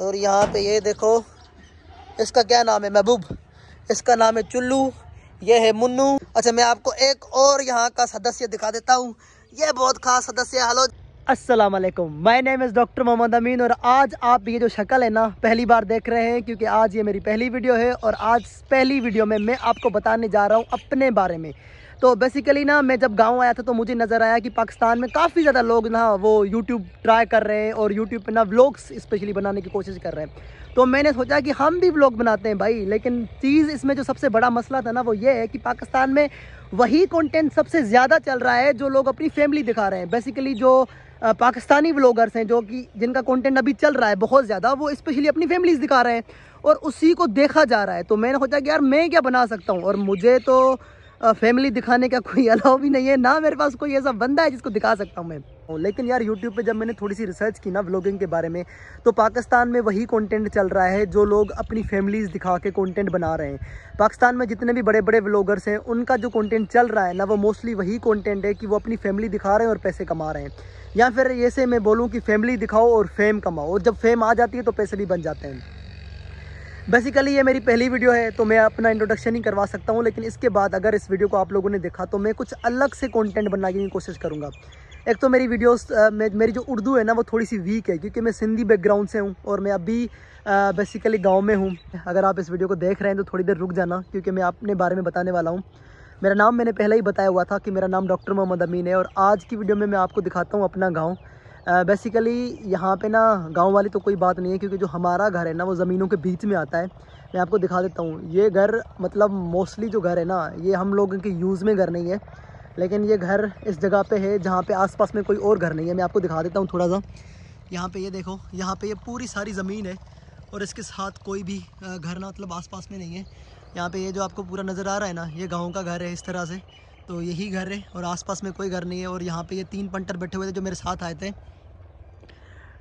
और यहाँ पे ये देखो इसका क्या नाम है महबूब इसका नाम है चुल्लू ये है मुन्नू अच्छा मैं आपको एक और यहाँ का सदस्य दिखा देता हूँ ये बहुत खास सदस्य है हेलो अस्सलाम वालेकुम my name is doctor Mohammad Amin और आज आप ये जो शक्ल है ना पहली बार देख रहे हैं क्योंकि आज ये मेरी पहली वीडियो है और आज पहली वीडियो में मैं आपको बताने जा रहा हूँ अपने बारे में तो बेसिकली ना मैं जब गांव आया था तो मुझे नज़र आया कि पाकिस्तान में काफ़ी ज़्यादा लोग ना वो यूट्यूब ट्राई कर रहे हैं और यूट्यूब पर ना व्लॉग्स स्पेशली बनाने की कोशिश कर रहे हैं तो मैंने सोचा कि हम भी व्लॉग बनाते हैं भाई लेकिन चीज़ इसमें जो सबसे बड़ा मसला था ना वो ये है कि पाकिस्तान में वही कॉन्टेंट सबसे ज़्यादा चल रहा है जो लोग अपनी फैमिली दिखा रहे हैं बेसिकली जो पाकिस्तानी व्लॉगर्स हैं जो कि जिनका कॉन्टेंट अभी चल रहा है बहुत ज़्यादा वो स्पेशली अपनी फैमिलीज दिखा रहे हैं और उसी को देखा जा रहा है तो मैंने सोचा कि यार मैं क्या बना सकता हूँ और मुझे तो फैमिली दिखाने का कोई अलाव भी नहीं है ना मेरे पास कोई ऐसा बंदा है जिसको दिखा सकता हूँ मैं लेकिन यार YouTube पे जब मैंने थोड़ी सी रिसर्च की ना व्लॉगिंग के बारे में तो पाकिस्तान में वही कंटेंट चल रहा है जो लोग अपनी फैमिलीज़ दिखा के कंटेंट बना रहे हैं पाकिस्तान में जितने भी बड़े बड़े व्लॉगर्स हैं उनका जो कंटेंट चल रहा है ना वो मोस्टली वही कंटेंट है कि वो अपनी फैमिली दिखा रहे हैं और पैसे कमा रहे हैं या फिर ऐसे मैं बोलूँ कि फैमिली दिखाओ और फेम कमाओ और जब फेम आ जाती है तो पैसे भी बन जाते हैं बेसिकली ये मेरी पहली वीडियो है तो मैं अपना इंट्रोडक्शन ही करवा सकता हूँ लेकिन इसके बाद अगर इस वीडियो को आप लोगों ने देखा तो मैं कुछ अलग से कंटेंट बनाने की कोशिश करूँगा एक तो मेरी वीडियोस मेरी जो उर्दू है ना वो थोड़ी सी वीक है क्योंकि मैं सिंधी बैकग्राउंड से हूँ और मैं अभी बेसिकली गाँव में हूँ अगर आप इस वीडियो को देख रहे हैं तो थोड़ी देर रुक जाना क्योंकि मैं अपने बारे में बताने वाला हूँ मेरा नाम मैंने पहले ही बताया हुआ था कि मेरा नाम डॉक्टर मोहम्मद अमीन है और आज की वीडियो में मैं आपको दिखाता हूँ अपना गाँव बेसिकली यहाँ पे ना गांव वाली तो कोई बात नहीं है क्योंकि जो हमारा घर है ना वो ज़मीनों के बीच में आता है मैं आपको दिखा देता हूँ ये घर मतलब मोस्टली जो घर है ना ये हम लोगों के यूज़ में घर नहीं है लेकिन ये घर इस जगह पे है जहाँ पे आसपास में कोई और घर नहीं है मैं आपको दिखा देता हूँ थोड़ा सा यहाँ पर ये देखो यहाँ पर ये पूरी सारी ज़मीन है और इसके साथ कोई भी घर ना मतलब आस में नहीं है यहाँ पे ये जो आपको पूरा नज़र आ रहा है ना ये गाँव का घर है इस तरह से तो यही घर है और आसपास में कोई घर नहीं है और यहाँ पे ये तीन पंटर बैठे हुए थे जो मेरे साथ आए थे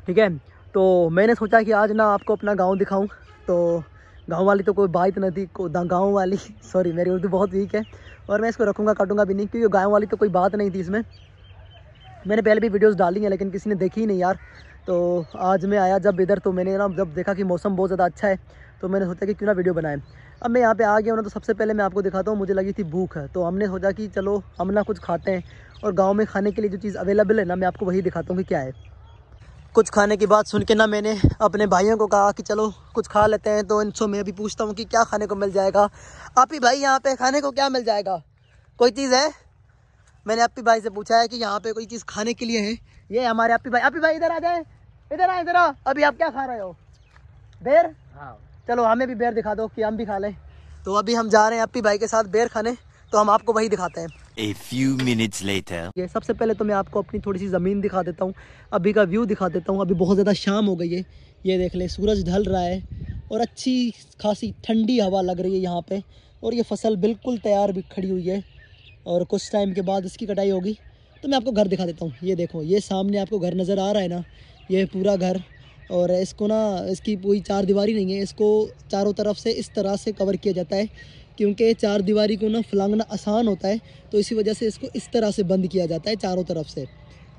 ठीक है तो मैंने सोचा कि आज ना आपको अपना गाँव दिखाऊँ तो गाँव वाली तो कोई बात नहीं थी गाँव वाली सॉरी मेरी उर्दू बहुत वीक है और मैं इसको रखूँगा काटूँगा भी नहीं क्योंकि गाँव वाली तो कोई बात नहीं थी इसमें मैंने पहले भी वीडियोस डाली हैं लेकिन किसी ने देखी ही नहीं यार तो आज मैं आया जब इधर तो मैंने ना जब देखा कि मौसम बहुत ज़्यादा अच्छा है तो मैंने सोचा कि क्यों ना वीडियो बनाएं अब मैं यहाँ पे आ गया हूँ ना तो सबसे पहले मैं आपको दिखाता हूँ मुझे लगी थी भूख है तो हमने सोचा कि चलो हम ना कुछ खाते हैं और गाँव में खाने के लिए जो चीज़ अवेलेबल है ना मैं आपको वही दिखाता हूँ कि क्या है कुछ खाने की बात सुन के ना मैंने अपने भाइयों को कहा कि चलो कुछ खा लेते हैं तो इनसे मैं अभी पूछता हूँ कि क्या खाने को मिल जाएगा आप ही भाई यहाँ पे खाने को क्या मिल जाएगा कोई चीज़ है मैंने आप ही भाई से पूछा है कि यहाँ पे कोई चीज़ खाने के लिए है ये हमारे आप ही भाई आप ही भाई इधर आ जाए इधर आए इधर आ अभी आप क्या खा रहे हो बेर हाँ चलो हमें भी बेर दिखा दो कि हम भी खा लें तो अभी हम जा रहे हैं ही भाई के साथ बेर खाने तो हम आपको वही दिखाते हैं A few minutes later. ये सबसे पहले तो मैं आपको अपनी थोड़ी सी ज़मीन दिखा देता हूँ अभी का व्यू दिखा देता हूँ अभी बहुत ज़्यादा शाम हो गई है ये देख ले सूरज ढल रहा है और अच्छी खासी ठंडी हवा लग रही है यहाँ पे और ये फसल बिल्कुल तैयार भी खड़ी हुई है और कुछ टाइम के बाद इसकी कटाई होगी तो मैं आपको घर दिखा देता हूँ ये देखो ये सामने आपको घर नज़र आ रहा है ना ये पूरा घर और इसको ना इसकी कोई चार दीवारी नहीं है इसको चारों तरफ से इस तरह से कवर किया जाता है क्योंकि चार दीवारी को ना फलांगना आसान होता है तो इसी वजह से इसको इस तरह से बंद किया जाता है चारों तरफ से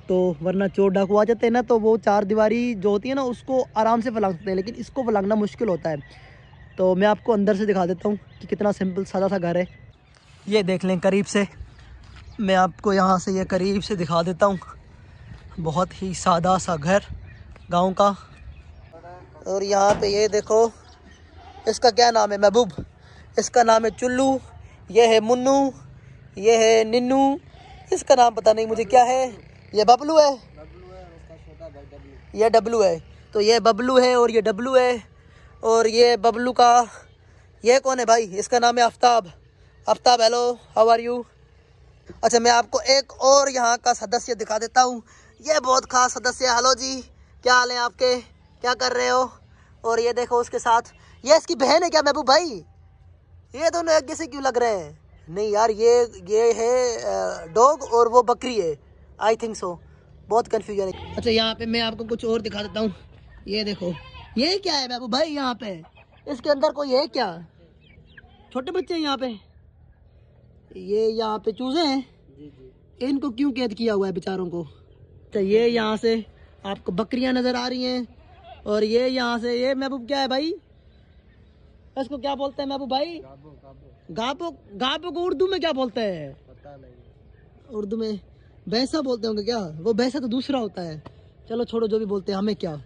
तो वरना चोर डाकू आ जाते हैं ना तो वो चार दीवारी जो होती है ना उसको आराम से फलांग सकते हैं लेकिन इसको फलांगना मुश्किल होता है तो मैं आपको अंदर से दिखा देता हूँ कि कितना सिंपल सादा सा घर है ये देख लें करीब से मैं आपको यहाँ से ये करीब से दिखा देता हूँ बहुत ही सादा सा घर गाँव का और यहाँ पे ये देखो इसका क्या नाम है महबूब इसका नाम है चुल्लू यह है मुन्नू यह है निन्नू इसका नाम पता नहीं मुझे क्या है यह बबलू है यह डब्लू है तो यह बबलू है और यह डब्लू है और ये बबलू का यह कौन है भाई इसका नाम है Aftab Aftab hello how are you अच्छा मैं आपको एक और यहाँ का सदस्य दिखा देता हूँ यह बहुत खास सदस्य है हेलो जी क्या हाल है आपके क्या कर रहे हो और ये देखो उसके साथ ये इसकी बहन है क्या महबूब भाई ये दोनों एक जैसे क्यों लग रहे हैं नहीं यार ये ये है डॉग और वो बकरी है आई थिंक सो बहुत कन्फ्यूजन है अच्छा यहाँ पे मैं आपको कुछ और दिखा देता हूँ ये देखो ये क्या है बाबू भाई यहाँ पे इसके अंदर कोई है क्या छोटे बच्चे हैं यहाँ पे ये यहाँ पे चूजे हैं इनको क्यों कैद किया हुआ है बेचारों को तो ये यहाँ से आपको बकरियाँ नज़र आ रही हैं और ये यहाँ से ये महबूब क्या है भाई इसको क्या बोलते हैं महबूब भाई गाबो गाबो को उर्दू में क्या बोलते हैं उर्दू में भैंसा बोलते होंगे क्या वो भैंसा तो दूसरा होता है चलो छोड़ो जो भी बोलते हैं हमें क्या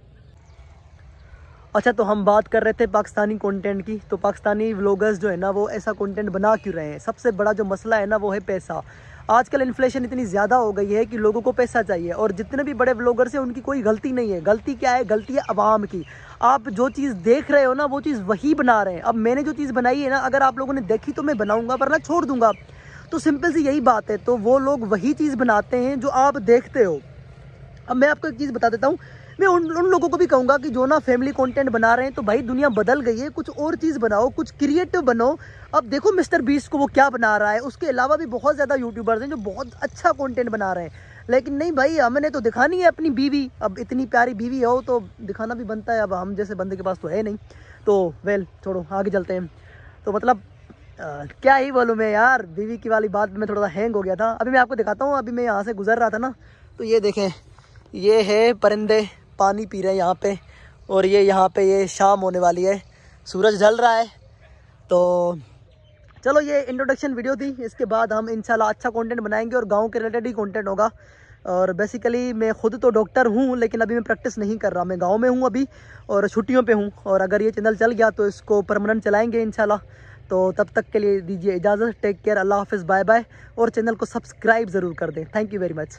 अच्छा तो हम बात कर रहे थे पाकिस्तानी कंटेंट की तो पाकिस्तानी व्लॉगर्स जो है ना वो ऐसा कंटेंट बना क्यों रहे हैं सबसे बड़ा जो मसला है ना वो है पैसा आजकल इन्फ्लेशन इतनी ज़्यादा हो गई है कि लोगों को पैसा चाहिए और जितने भी बड़े ब्लॉगर्स हैं उनकी कोई गलती नहीं है गलती क्या है गलती है आवाम की आप जो चीज़ देख रहे हो ना वो चीज़ वही बना रहे हैं अब मैंने जो चीज़ बनाई है ना अगर आप लोगों ने देखी तो मैं बनाऊँगा वरना छोड़ दूँगा तो सिंपल सी यही बात है तो वो लोग वही चीज़ बनाते हैं जो आप देखते हो अब मैं आपको एक चीज़ बता देता हूँ मैं उन उन लोगों को भी कहूँगा कि जो ना फैमिली कंटेंट बना रहे हैं तो भाई दुनिया बदल गई है कुछ और चीज़ बनाओ कुछ क्रिएटिव बनाओ अब देखो मिस्टर बीस को वो क्या बना रहा है उसके अलावा भी बहुत ज़्यादा यूट्यूबर्स हैं जो बहुत अच्छा कॉन्टेंट बना रहे हैं लेकिन नहीं भाई हमने तो दिखानी है अपनी बीवी अब इतनी प्यारी बीवी हो तो दिखाना भी बनता है अब हम जैसे बंदे के पास तो है नहीं तो वेल छोड़ो आगे चलते हैं तो मतलब आ, क्या ही बोलूँ मैं यार बीवी की वाली बात में थोड़ा सा हैंग हो गया था अभी मैं आपको दिखाता हूँ अभी मैं यहाँ से गुजर रहा था ना तो ये देखें ये है परिंदे पानी पी रहे हैं यहाँ पे और ये यहाँ पे ये शाम होने वाली है सूरज ढल रहा है तो चलो ये इंट्रोडक्शन वीडियो थी इसके बाद हम इंशाल्लाह अच्छा कंटेंट बनाएंगे और गांव के रिलेटेड ही कंटेंट होगा और बेसिकली मैं खुद तो डॉक्टर हूँ लेकिन अभी मैं प्रैक्टिस नहीं कर रहा मैं गांव में हूँ अभी और छुट्टियों पे हूँ और अगर ये चैनल चल गया तो इसको परमानेंट चलाएंगे इनशाला तो तब तक के लिए दीजिए इजाज़त टेक केयर अल्लाह हाफिज़ बाय बाय और चैनल को सब्सक्राइब ज़रूर कर दें थैंक यू वेरी मच